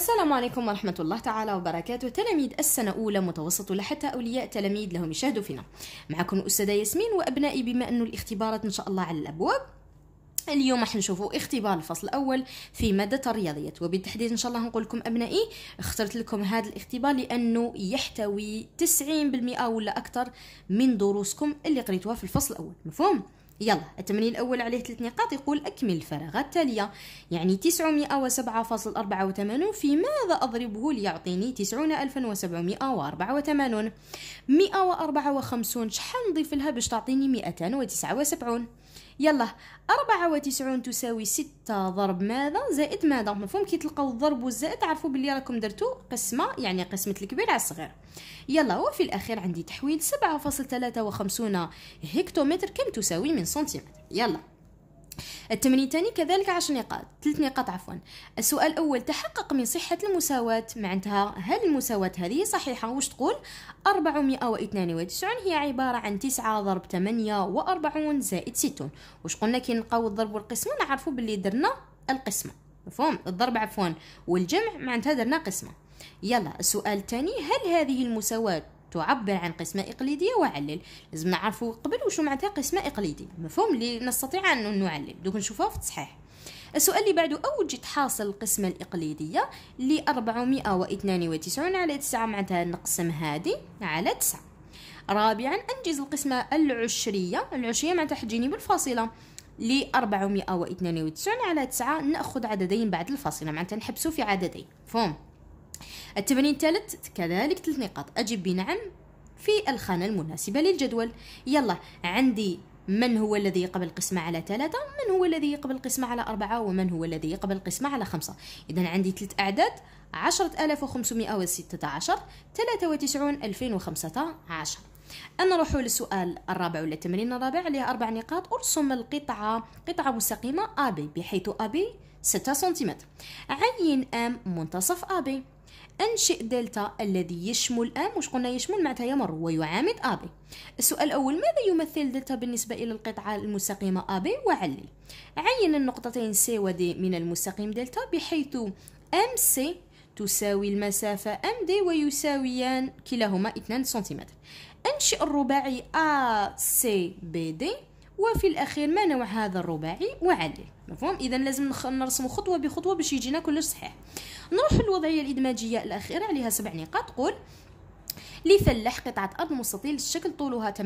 السلام عليكم ورحمة الله تعالى وبركاته تلاميذ السنة أولى متوسط لحتى أولياء تلاميذ لهم يشاهدوا فينا معكم الأستاذة ياسمين وأبنائي بما أن الاختبارات إن شاء الله على الأبواب اليوم راح نشوفوا اختبار الفصل الاول في ماده الرياضيات وبالتحديد ان شاء الله نقول لكم ابنائي اخترت لكم هذا الاختبار لانه يحتوي 90% ولا اكثر من دروسكم اللي قريتوها في الفصل الاول مفهوم يلا التمرين الأول عليه ثلاث نقاط يقول أكمل الفراغات التالية يعني 907.84 في ماذا أضربه ليعطيني 90784 154 شحال نضيف لها باش تعطيني 279 يلا أربعة وتسعون تساوي ستة ضرب ماذا زائد ماذا مفهوم كي تلقاو الضرب والزائد عرفوا بلي راكم درتو قسمة يعني قسمة الكبير على الصغير يلا وفي الأخير عندي تحويل سبعة فاصل ثلاثة وخمسون هكتومتر كم تساوي من سنتيمتر يلا التمرين الثاني كذلك عشر نقاط ثلاث نقاط عفوا السؤال الأول تحقق من صحة المساواة معناتها هل المساواة هذه صحيحة واش تقول 492 هي عبارة عن 9 ضرب و40 زائد 60 واش قلنا كي نلقاو الضرب والقسمة نعرفوا باللي درنا القسمة مفهوم الضرب عفوا والجمع معناتها درنا قسمة يلا السؤال الثاني هل هذه المساواة تعبر عن قسمة إقليدية وعلل لازم نعرفوا قبل وشو معناتها قسمة إقليدية مفهوم اللي نستطيع أن نعلل دوك نشوفوه في التصحيح السؤال اللي بعده أوجد حاصل القسمة الإقليدية ل 492 على 9 معناتها نقسم هذه على 9 رابعا أنجز القسمة العشرية العشرية معناتها حجيني بالفاصلة ل 492 على 9 ناخذ عددين بعد الفاصله معناتها نحبسو في عددين فهم التمرين الثالث كذلك ثلاث نقاط أجب بنعم في الخانة المناسبة للجدول يلا عندي من هو الذي يقبل القسمة على ثلاثة من هو الذي يقبل القسمة على أربعة ومن هو الذي يقبل القسمة على خمسة إذا عندي ثلاث أعداد عشرة آلاف وخمسمائة وستة عشر ثلاثة وتسعون ألفين وخمسة عشر نروح للسؤال الرابع ولا التمرين الرابع عليها أربع نقاط أرسم القطعة قطعة مستقيمة أبي بحيث أبي ستة سنتيمتر عين أم منتصف أبي انشئ دلتا الذي يشمل ام وش قلنا يشمل معناتها يمر ويعامد ابي السؤال الاول ماذا يمثل دلتا بالنسبه الى القطعه المستقيمه ابي وعلل عين النقطتين سي ودي من المستقيم دلتا بحيث ام سي تساوي المسافة ام دي ويساويان كلاهما 2 سنتيمتر انشئ الرباعي ا سي بي دي وفي الاخير ما نوع هذا الرباعي وعلل مفهوم اذا لازم نرسم خطوه بخطوه باش يجينا كلش صحيح نروح للوضعيه الادماجيه الاخيره عليها سبع نقاط تقول لفلح قطعة أرض مستطيل الشكل طولها 48.5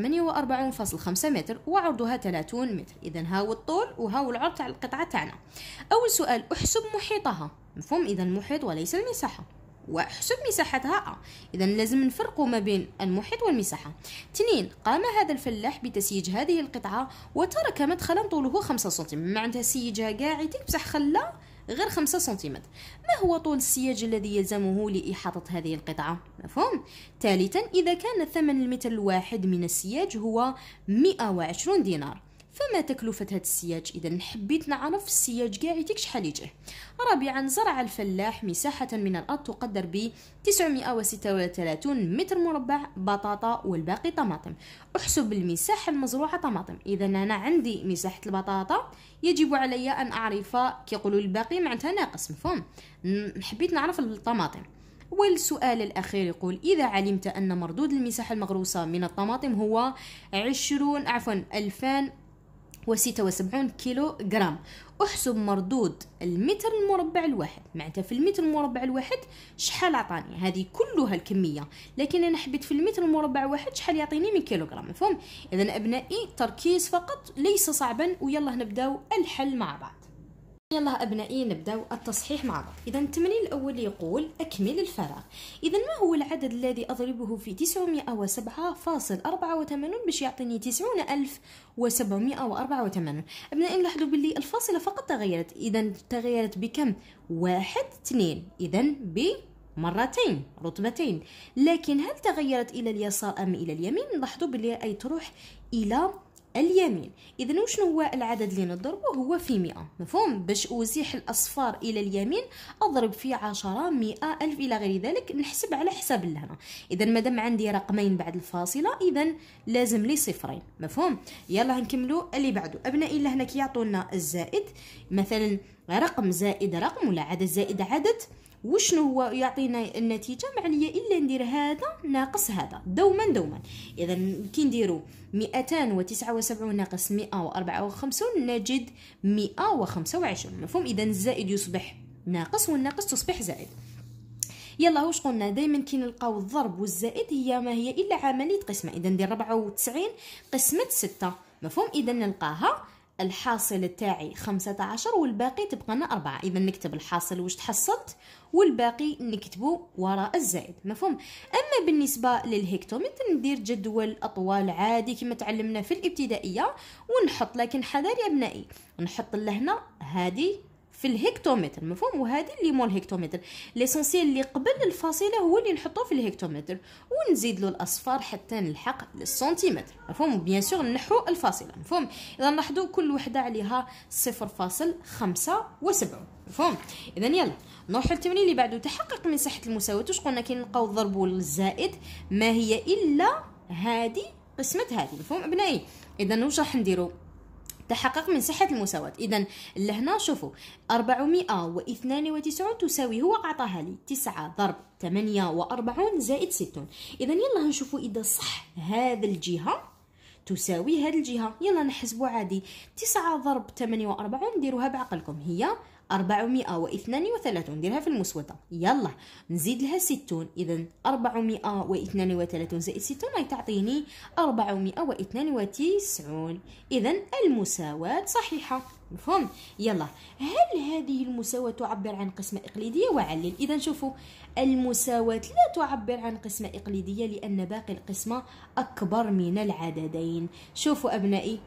متر وعرضها 30 متر إذا ها هو الطول هو العرض تاع القطعة تاعنا أول سؤال أحسب محيطها مفهوم إذا المحيط وليس المساحة واحسب مساحتها أ آه. اذا لازم نفرقوا ما بين المحيط والمساحه تنين قام هذا الفلاح بتسييج هذه القطعه وترك مدخلا طوله 5 سنتيم ما عندها سيجها كاع بصح خلى غير 5 سنتيمتر ما هو طول السياج الذي يلزمه لإحاطة هذه القطعة؟ مفهوم؟ ثالثا إذا كان ثمن المتر الواحد من السياج هو 120 دينار فما تكلفة هاد السياج إذا حبيت نعرف السياج قاعدك شحال يجيه رابعا زرع الفلاح مساحة من الأرض تقدر ب 936 متر مربع بطاطا والباقي طماطم احسب المساحة المزروعة طماطم إذا أنا عندي مساحة البطاطا يجب علي أن أعرف كيقولوا الباقي معناتها ناقص مفهوم حبيت نعرف الطماطم والسؤال الأخير يقول إذا علمت أن مردود المساحة المغروسة من الطماطم هو عشرون عفوا ألفان وستة كيلو جرام احسب مردود المتر المربع الواحد معناتها في المتر المربع الواحد شحال عطاني هذه كلها الكميه لكن انا حبيت في المتر المربع واحد شحال يعطيني من كيلوغرام مفهوم اذا ابنائي تركيز فقط ليس صعبا ويلا نبداو الحل مع بعض يلا أبنائي نبداو التصحيح مع بعض إذا التمرين الأول يقول أكمل الفراغ إذا ما هو العدد الذي أضربه في 907.84 باش يعطيني 90784 أبنائي لاحظوا باللي الفاصلة فقط تغيرت إذا تغيرت بكم واحد اثنين إذا ب مرتين رتبتين لكن هل تغيرت إلى اليسار أم إلى اليمين لاحظوا باللي أي تروح إلى اليمين اذا وشنو هو العدد اللي نضربه هو في مئة مفهوم باش ازيح الاصفار الى اليمين اضرب في عشرة مئة الف الى غير ذلك نحسب على حساب لهنا اذا مادام عندي رقمين بعد الفاصله اذا لازم لي صفرين مفهوم يلا نكملو اللي بعده ابنائي هنا كيعطونا الزائد مثلا رقم زائد رقم ولا عدد زائد عدد وشنو هو يعطينا النتيجه ما عليا الا ندير هذا ناقص هذا دوما دوما اذا كي نديرو 279 ناقص 154 نجد 125 مفهوم اذا الزائد يصبح ناقص والناقص تصبح زائد يلا واش قلنا دائما كي نلقاو الضرب والزائد هي ما هي الا عمليه قسمه اذا ندير 94 قسمه 6 مفهوم اذا نلقاها الحاصل تاعي خمسة عشر والباقي تبقى لنا أربعة إذا نكتب الحاصل واش تحصلت والباقي نكتبه وراء الزائد مفهوم أما بالنسبة للهكتومتر ندير جدول أطوال عادي كما تعلمنا في الابتدائية ونحط لكن حذر يا أبنائي نحط لهنا هذه في الهكتومتر مفهوم وهذه اللي مول الهكتومتر ليسونسييل اللي قبل الفاصله هو اللي نحطوه في الهكتومتر ونزيد له الاصفار حتى نلحق للسنتيمتر مفهوم بيان سور نحو الفاصله مفهوم اذا نلاحظوا كل وحده عليها 0.75 مفهوم اذا يلا نروحوا للتمرين اللي بعده تحقق من صحه المساواه واش قلنا كنلقاو نلقاو الضرب والزائد ما هي الا هذه قسمه هذه مفهوم ابنائي اذا واش راح نديرو تحقق من صحة المساواة إذا لهنا شوفوا 492 تساوي هو أعطاها لي 9 ضرب 48 زائد 60 إذا يلا نشوفوا إذا صح هذا الجهة تساوي هذه الجهة يلا نحسبوا عادي 9 ضرب 48 ديروها بعقلكم هي 432 نديرها في المسوطة يلا نزيد لها 60 إذا 432 زائد 60 راهي تعطيني 492 إذا المساواة صحيحة مفهوم يلا هل هذه المساواة تعبر عن قسمة إقليدية وعلل إذا شوفوا المساواة لا تعبر عن قسمة إقليدية لأن باقي القسمة أكبر من العددين شوفوا أبنائي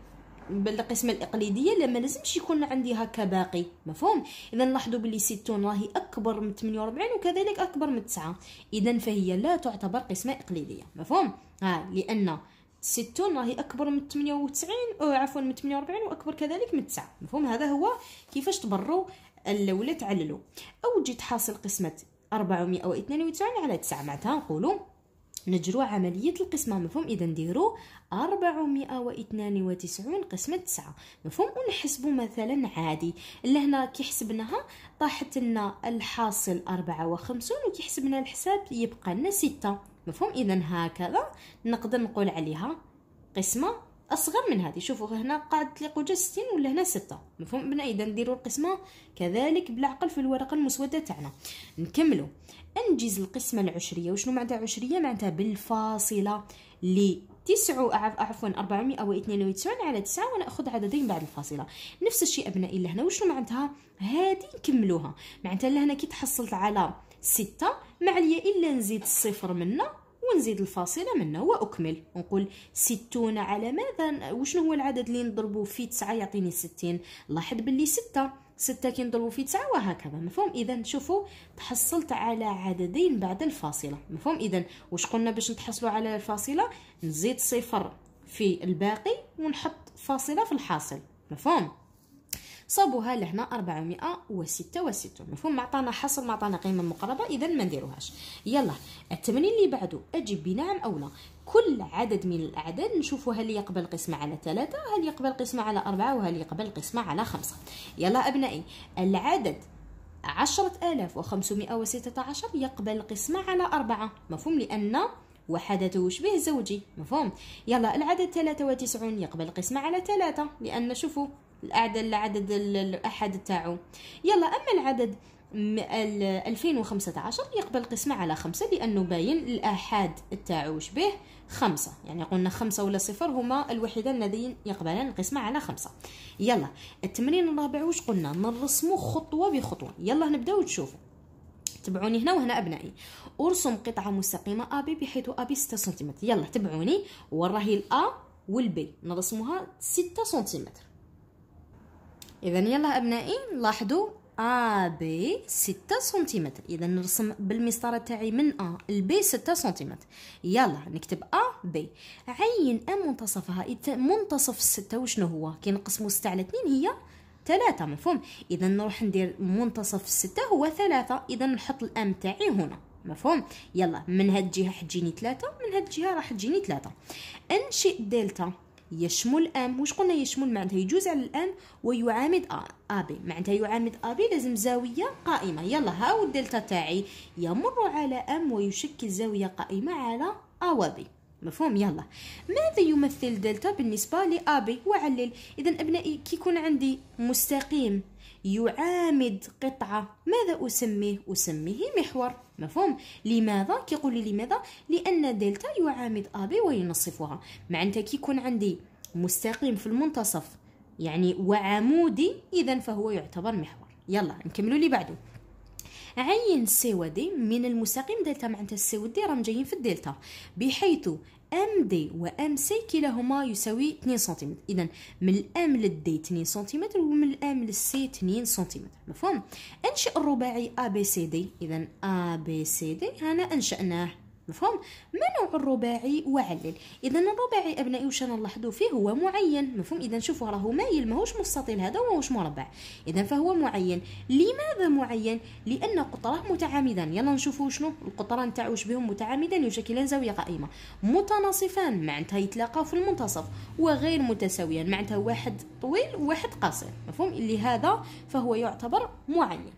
بالقسمه الاقليديه لما لازمش يكون عندي هكا باقي مفهوم اذا لاحظوا بلي 60 راهي اكبر من 48 وكذلك اكبر من 9 اذا فهي لا تعتبر قسمه اقليديه مفهوم ها لان 60 راهي اكبر من 98 او عفوا من 48 واكبر كذلك من 9 مفهوم هذا هو كيفاش تبروا الاولى تعللوا او تجي تحاصل قسمه 492 على 9 معناتها نقولوا نجرو عملية القسمة مفهوم إذا نديرو وتسعون قسمة تسعة مفهوم ونحسبو مثلا عادي لهنا كي حسبناها طاحت لنا الحاصل 54 وكيحسبنا الحساب يبقى لنا ستة مفهوم إذا هكذا نقدر نقول عليها قسمة اصغر من هذه شوفوا هنا قاعد تليقوا جا 60 ولا هنا 6 مفهوم ابن اذا نديروا القسمه كذلك بالعقل في الورقه المسوده تاعنا نكملوا انجز القسمه العشريه وشنو معناتها عشريه معناتها بالفاصله ل 9 عفوا 492 على 9 وناخذ عددين بعد الفاصله نفس الشيء ابنائي لهنا وشنو معناتها هذه نكملوها معناتها لهنا كي تحصلت على 6 ما عليا الا نزيد الصفر منها ونزيد الفاصله منه واكمل ونقول ستون على ماذا وشنو هو العدد اللي نضربه في 9 يعطيني 60 لاحظ باللي 6 6 كي نضربو في 9 وهكذا مفهوم اذا شوفوا تحصلت على عددين بعد الفاصله مفهوم اذا واش قلنا باش نتحصلوا على الفاصله نزيد صفر في الباقي ونحط فاصله في الحاصل مفهوم صابوها لهنا 466 مفهوم ما عطانا حصل ما عطانا قيمه مقربه اذا ما نديروهاش يلا التمرين اللي بعده اجب بنعم او لا كل عدد من الأعداد نشوفوا هل يقبل قسمة على ثلاثة هل يقبل قسمة على أربعة وهل يقبل قسمة على خمسة يلا أبنائي العدد عشرة آلاف وخمسمائة وستة عشر يقبل قسمة على أربعة مفهوم لأن وحدته شبه زوجي مفهوم يلا العدد ثلاثة وتسعون يقبل قسمة على ثلاثة لأن شوفوا العدد الأحد تاعو يلا أما العدد 2015 يقبل قسمة على خمسة لأنه باين الآحاد تاعو به خمسة يعني قلنا خمسة ولا صفر هما الوحيدان الذين يقبلان القسمة على خمسة يلا التمرين الرابع واش قلنا نرسمو خطوة بخطوة يلا نبداو تشوفوا تبعوني هنا وهنا أبنائي أرسم قطعة مستقيمة أبي بحيث أبي ستة سنتيمتر يلا تبعوني وراهي الأ والبي نرسموها ستة سنتيمتر اذا يلا ابنائي لاحظوا ا بي 6 سنتيمتر اذا نرسم بالمسطره تاعي من ا ب 6 سنتيمتر يلا نكتب ا بي عين ا منتصفها منتصف 6 وشنو هو كي نقسموا 6 على 2 هي ثلاثة مفهوم اذا نروح ندير منتصف ستة هو ثلاثة اذا نحط الام تاعي هنا مفهوم يلا من هاد الجهه حتجيني ثلاثة من هاد الجهه راح تجيني ثلاثة انشئ دلتا يشمل ام واش قلنا يشمل معناتها يجوز على الام ويعامد ابي معناتها يعامد ابي لازم زاويه قائمه يلا هاو الدلتا تاعي يمر على ام ويشكل زاويه قائمه على اوابي مفهوم يلا ماذا يمثل دلتا بالنسبة لأبي وعلل إذا أبنائي كي يكون عندي مستقيم يعامد قطعة ماذا أسميه؟ أسميه محور مفهوم لماذا كيقول لي لماذا لان دلتا يعامد ا بي وينصفها معناتها كيكون عندي مستقيم في المنتصف يعني وعمودي اذا فهو يعتبر محور يلا نكملوا لي بعده عين سي ودي من المستقيم دلتا معناتها ودي راهم جايين في الدلتا بحيث ام دي و ام سي كلاهما يساوي 2 سنتيمتر اذا من الام للدي 2 سنتيمتر ومن الام للسي 2 سنتيمتر مفهوم انشئ الرباعي ا بي سي دي اذا ا بي سي دي هنا انشأناه مفهوم ما نوع الرباعي وعلل اذا الرباعي ابنائي واش نلاحظوا فيه هو معين مفهوم اذا شوفوا راه مايل ماهوش مستطيل هذا وماهوش مربع اذا فهو معين لماذا معين لان قطره متعامدان يلا نشوفوا شنو القطره نتاعو بهم متعامدان يشكلان زاويه قائمه متناصفان معناتها يتلاقاو في المنتصف وغير متساويان معناتها واحد طويل وواحد قصير مفهوم اللي هذا فهو يعتبر معين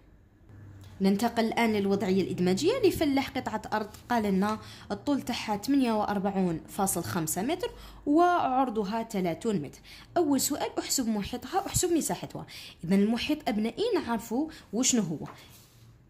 ننتقل الآن للوضعية الإدماجية لفلاح قطعة أرض قال لنا الطول تاعها 48.5 متر وعرضها 30 متر أول سؤال أحسب محيطها أحسب مساحتها إذا المحيط أبنائي نعرفوا وشنو هو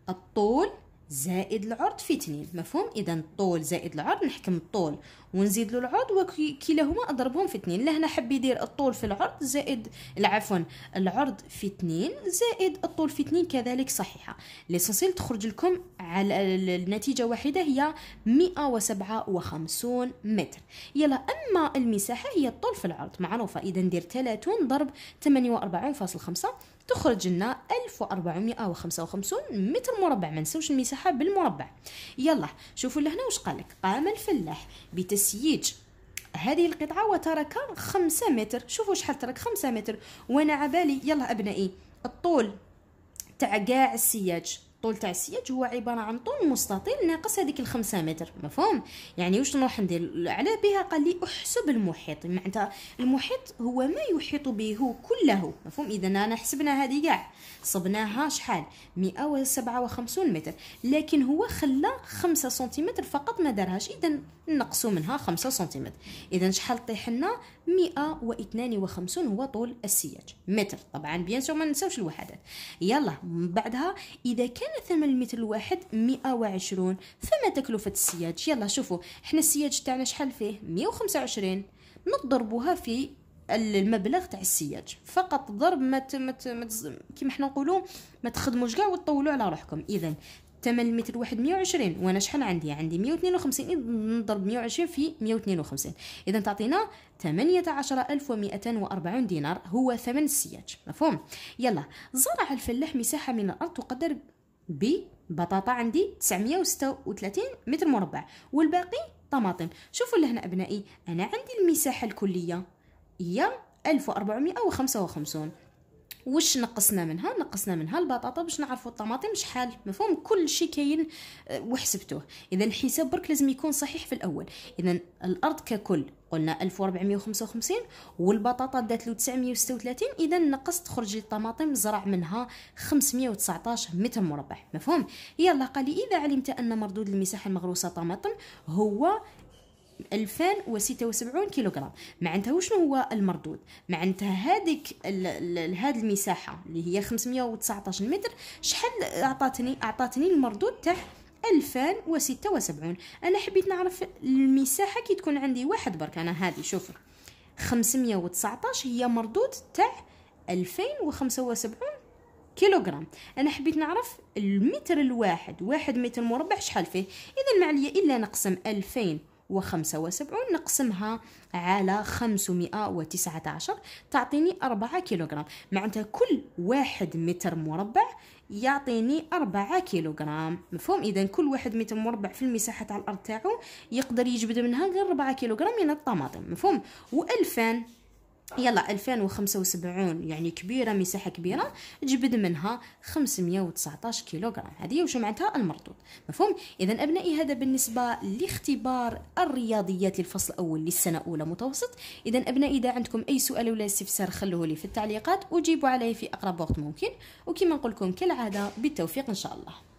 الطول زائد العرض في 2 مفهوم اذا الطول زائد العرض نحكم الطول ونزيد له العرض وكلاهما اضربهم في 2 لهنا حب يدير الطول في العرض زائد عفوا العرض في 2 زائد الطول في 2 كذلك صحيحه ليسونسيل تخرج لكم على النتيجه واحده هي 157 متر يلا اما المساحه هي الطول في العرض معروفه اذا ندير 30 ضرب 48.5 تخرج لنا 1455 متر مربع ما نساوش المساحه بالمربع يلا شوفوا لهنا واش قالك قام الفلاح بتسييج هذه القطعه وترك 5 متر شوفوا شحال ترك 5 متر وانا عبالي يلا ابنائي الطول تاع كاع السياج الطول تاع السياج هو عباره عن طول مستطيل ناقص هذيك الخمسة متر مفهوم يعني واش نروح ندير على بها قال لي احسب المحيط معناتها المحيط هو ما يحيط به كله مفهوم اذا انا حسبنا هذه كاع صبناها شحال 157 متر لكن هو خلى 5 سنتيمتر فقط ما دارهاش اذا نقصوا منها 5 سنتيمتر اذا شحال طيح لنا 152 هو طول السياج متر طبعا بيان سور ما ننساوش الوحدات يلا من بعدها اذا كان ثمن المتر الواحد 120 فما تكلفه السياج يلا شوفوا حنا السياج تاعنا شحال فيه 125 نضربوها في المبلغ تاع السياج فقط ضرب ما مت مت كيما حنا نقولوا ما تخدموش كاع وتطولوا على روحكم اذا ثمن المتر واحد 120 وانا شحال عندي عندي 152 نضرب 120 في 152 اذا تعطينا 18240 دينار هو ثمن السياج مفهوم يلا زرع الفلاح مساحه من الارض تقدر ببطاطا عندي 936 متر مربع والباقي طماطم شوفوا لهنا ابنائي انا عندي المساحه الكليه هي 1455 واش نقصنا منها نقصنا منها البطاطا باش نعرفوا الطماطم شحال مفهوم كل شيء كاين آه، وحسبتوه اذا الحساب برك لازم يكون صحيح في الاول اذا الارض ككل قلنا 1455 والبطاطا دات له 936 اذا نقصت خرج الطماطم زرع منها 519 متر مربع مفهوم يلا قال لي اذا علمت ان مردود المساحه المغروسه طماطم هو 2076 كيلوغرام معناتها شنو هو المردود معناتها هذيك هاد المساحه اللي هي 519 متر شحال اعطتني اعطتني المردود تاع 2076 انا حبيت نعرف المساحه كي تكون عندي واحد برك انا هذه شوفوا 519 هي مردود تاع 2075 كيلوغرام انا حبيت نعرف المتر الواحد واحد متر مربع شحال فيه اذا ما عليا الا نقسم 2000 وخمسة وسبعون نقسمها على خمسمائة وتسعة عشر تعطيني أربعة كيلوغرام معناتها كل واحد متر مربع يعطيني أربعة كيلوغرام مفهوم إذا كل واحد متر مربع في المساحة تاع الأرض تاعو يقدر يجبد منها غير أربعة كيلوغرام من الطماطم مفهوم وألفان يلا 2075 يعني كبيرة مساحة كبيرة جبد منها 519 كيلوغرام هذه وش معناتها المردود مفهوم إذا أبنائي هذا بالنسبة لاختبار الرياضيات للفصل الأول للسنة أولى متوسط إذا أبنائي إذا عندكم أي سؤال ولا استفسار خلوه لي في التعليقات وجيبوا عليه في أقرب وقت ممكن وكما نقول لكم كالعادة بالتوفيق إن شاء الله